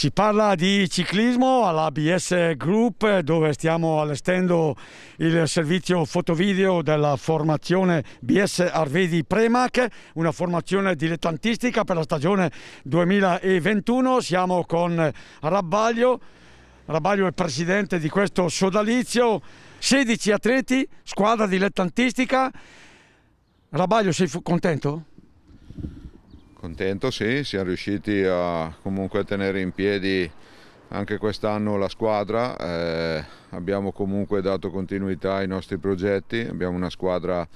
Si parla di ciclismo all'ABS Group dove stiamo allestendo il servizio fotovideo della formazione BS Arvedi Premac, una formazione dilettantistica per la stagione 2021. Siamo con Rabbaglio, Rabbaglio è presidente di questo sodalizio, 16 atleti, squadra dilettantistica. Rabbaglio sei contento? Contento sì, siamo riusciti a comunque tenere in piedi anche quest'anno la squadra, eh, abbiamo comunque dato continuità ai nostri progetti, abbiamo una squadra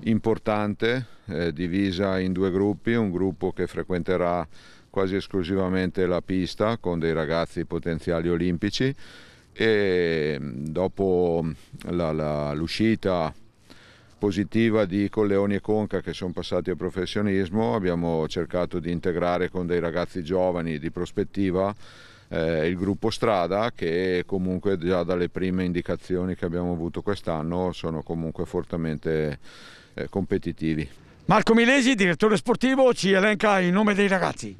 importante eh, divisa in due gruppi, un gruppo che frequenterà quasi esclusivamente la pista con dei ragazzi potenziali olimpici e mm, dopo mm, l'uscita positiva di Colleoni e Conca che sono passati al professionismo, abbiamo cercato di integrare con dei ragazzi giovani di prospettiva eh, il gruppo Strada che comunque già dalle prime indicazioni che abbiamo avuto quest'anno sono comunque fortemente eh, competitivi. Marco Milesi, direttore sportivo, ci elenca il nome dei ragazzi.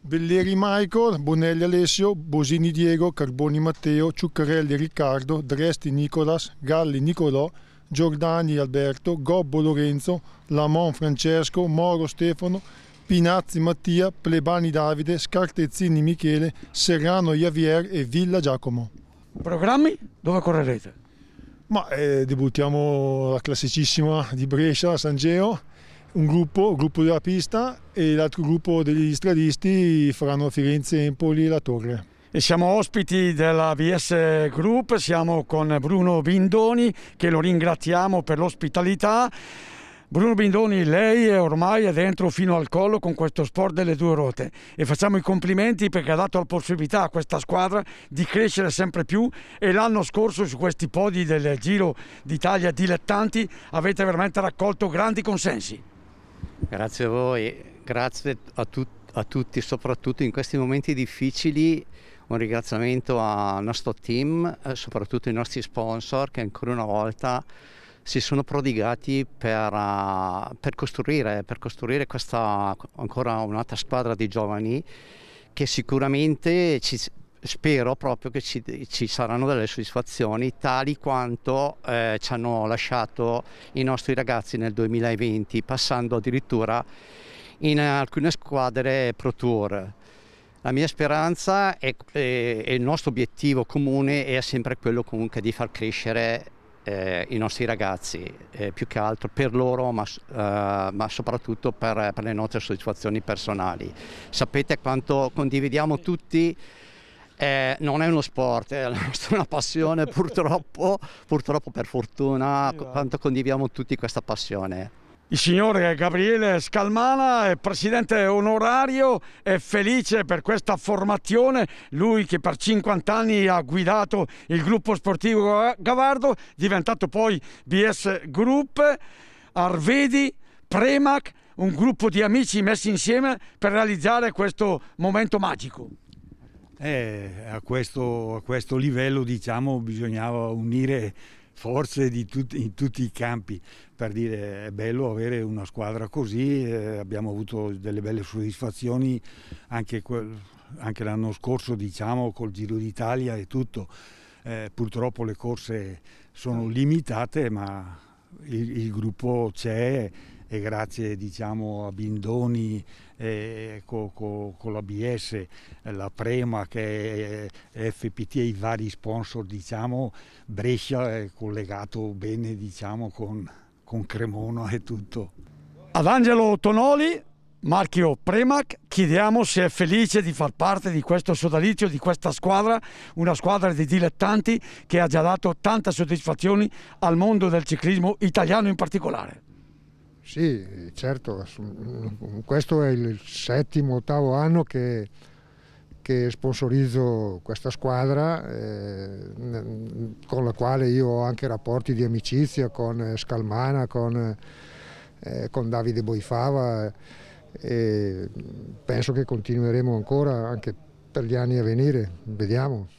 Belleri Michael, Bonelli Alessio, Bosini Diego, Carboni Matteo, Ciuccarelli Riccardo, Dresti Nicolas, Galli Nicolò, Giordani Alberto, Gobbo Lorenzo, Lamon Francesco, Moro Stefano, Pinazzi Mattia, Plebani Davide, Scartezzini Michele, Serrano Javier e Villa Giacomo. Programmi? Dove correrete? Ma eh, debuttiamo la classicissima di Brescia, San Geo, un gruppo, il gruppo della pista e l'altro gruppo degli stradisti faranno Firenze, Empoli e La Torre. Siamo ospiti della VS Group, siamo con Bruno Bindoni che lo ringraziamo per l'ospitalità. Bruno Bindoni, lei è ormai è dentro fino al collo con questo sport delle due ruote e facciamo i complimenti perché ha dato la possibilità a questa squadra di crescere sempre più e l'anno scorso su questi podi del Giro d'Italia dilettanti avete veramente raccolto grandi consensi. Grazie a voi, grazie a, tut a tutti, soprattutto in questi momenti difficili un ringraziamento al nostro team, eh, soprattutto ai nostri sponsor che ancora una volta si sono prodigati per, uh, per, costruire, per costruire, questa, ancora un'altra squadra di giovani che sicuramente ci, spero proprio che ci, ci, saranno delle soddisfazioni tali quanto eh, ci hanno lasciato i nostri ragazzi nel 2020 passando addirittura in alcune squadre Pro Tour la mia speranza e il nostro obiettivo comune è sempre quello comunque di far crescere eh, i nostri ragazzi, eh, più che altro per loro, ma, eh, ma soprattutto per, per, le nostre situazioni personali. Sapete quanto condividiamo tutti? Eh, non è uno sport, è una passione purtroppo, purtroppo per fortuna, quanto condividiamo tutti questa passione. Il signore Gabriele Scalmana è presidente onorario, è felice per questa formazione, lui che per 50 anni ha guidato il gruppo sportivo Gavardo, diventato poi BS Group, Arvedi, Premac, un gruppo di amici messi insieme per realizzare questo momento magico. Eh, a, questo, a questo livello diciamo bisognava unire forze tut in tutti i campi. Per dire è bello avere una squadra così, eh, abbiamo avuto delle belle soddisfazioni anche, anche l'anno scorso diciamo col Giro d'Italia e tutto. Eh, purtroppo le corse sono certo. limitate ma il, il gruppo c'è e grazie diciamo, a Bindoni eh, con, con, con l'ABS, eh, la Prema che è FPT e i vari sponsor, diciamo, Brescia è collegato bene diciamo, con, con Cremona e tutto. Ad Angelo Tonoli, marchio Premac, chiediamo se è felice di far parte di questo sodalizio, di questa squadra, una squadra di dilettanti che ha già dato tante soddisfazioni al mondo del ciclismo italiano in particolare. Sì, certo, questo è il settimo, ottavo anno che, che sponsorizzo questa squadra eh, con la quale io ho anche rapporti di amicizia con eh, Scalmana, con, eh, con Davide Boifava e penso che continueremo ancora anche per gli anni a venire, vediamo.